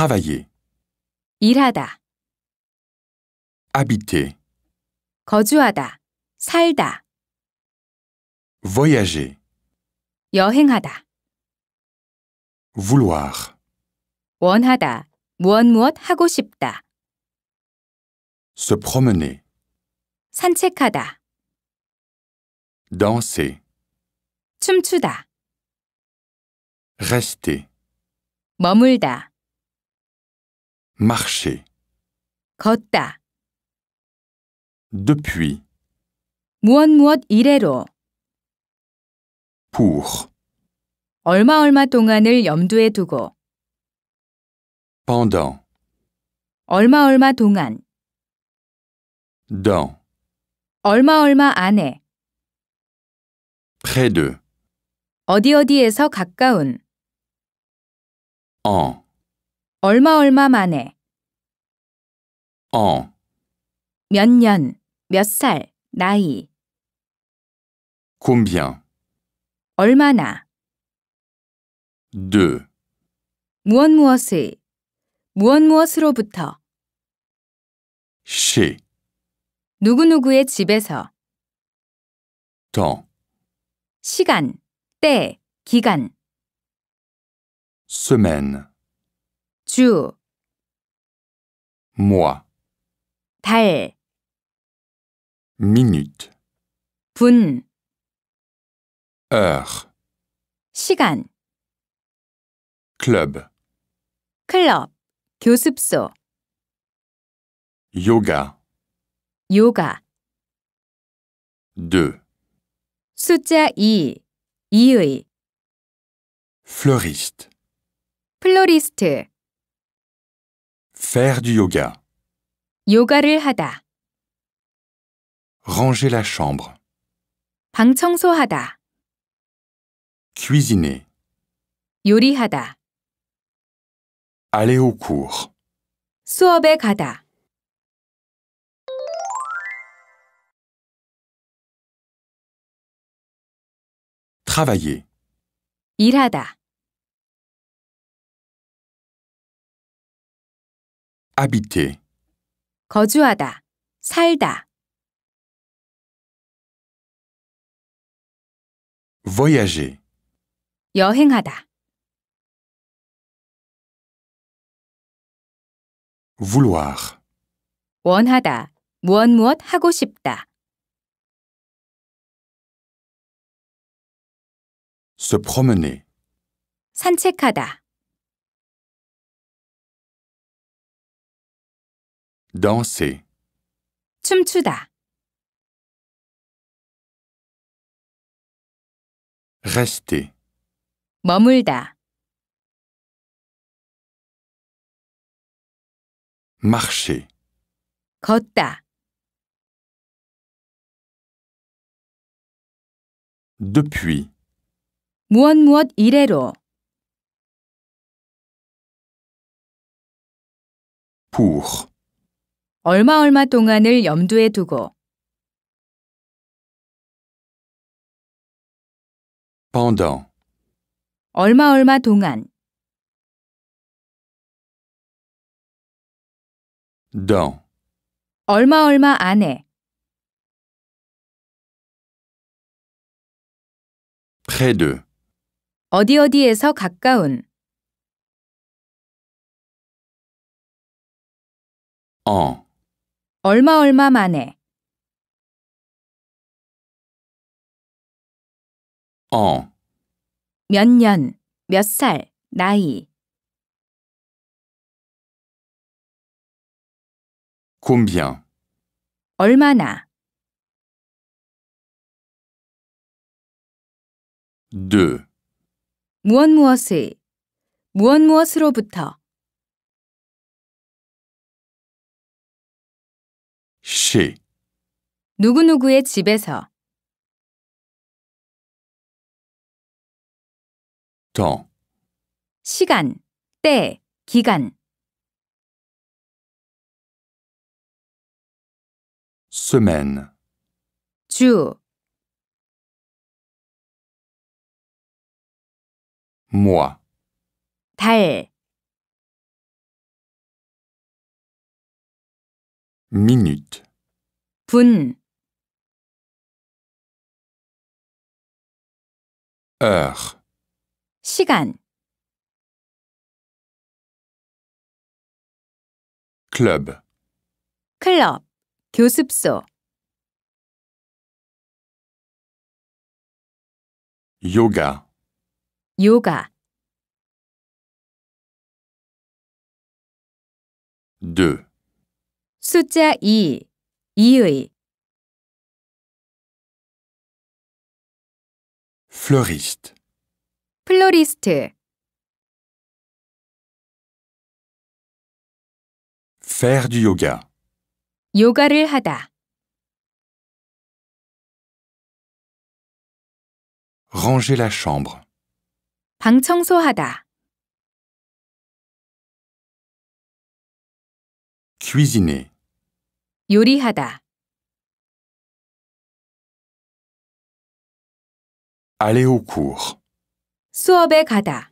travailler, 일하다, habiter, 거주하다, 살다, voyager, 여행하다, vouloir, 원하다, 무엇 무엇 하고 싶다, se promener, 산책하다, danser, 춤추다, rester. 머물다. marcher. 걷다. depuis. 무엇 무엇 이래로. pour. 얼마 얼마 동안을 염두에 두고. pendant. 얼마 얼마 동안. dans. 얼마 얼마 안에. près de. 어디 어디에서 가까운. en. 얼마 얼마 만에 어. 몇 년, 몇 살, 나이 combien, 얼마나 de, 무엇 무엇을 무엇 무엇으로부터 시 누구누구의 집에서 더 시간, 때, 기간 semaine, 주, mois, 달, minute, 분, heure, 시간, club, 클럽, 교습소, yoga, 요가, 2, 숫자 2, 이의, fleuriste, 플로리스트, Faire du yoga. Yoga 하다. Ranger la chambre. 방 청소하다. Cuisiner. 요리하다. Aller au cours. 수업에 가다. Travailler. 일하다. habiter 거주하다, 살다. voyager 여행하다. vouloir 원하다, 무엇 무엇 하고 싶다. se promener 산책하다. Danser. Chumchuda. Rester. Mamouda. Marcher. Cotta. Depuis. Mouan Mouad Irelo. Pour. 얼마 얼마 동안을 염두에 두고 pendant 얼마 얼마 동안 dans 얼마 얼마 안에 près de 어디 어디에서 가까운 en 얼마 얼마 만에 어. 몇 년, 몇 살, 나이 combien, 얼마나 d 무엇 무엇을 무엇 무엇으로부터 혹시 누구누구의 집에서 정 시간, 때, 기간 semaine 주 m o i 달, minute 분 heure, 시간 club, 클럽 교습소 yoga, 요가 deux. 숫자 2 이의 fleuriste 플로리스트 faire du yoga 요가를 하다 ranger la chambre 방 청소하다 cuisiner 요리하다. aller au cours. 수업에 가다.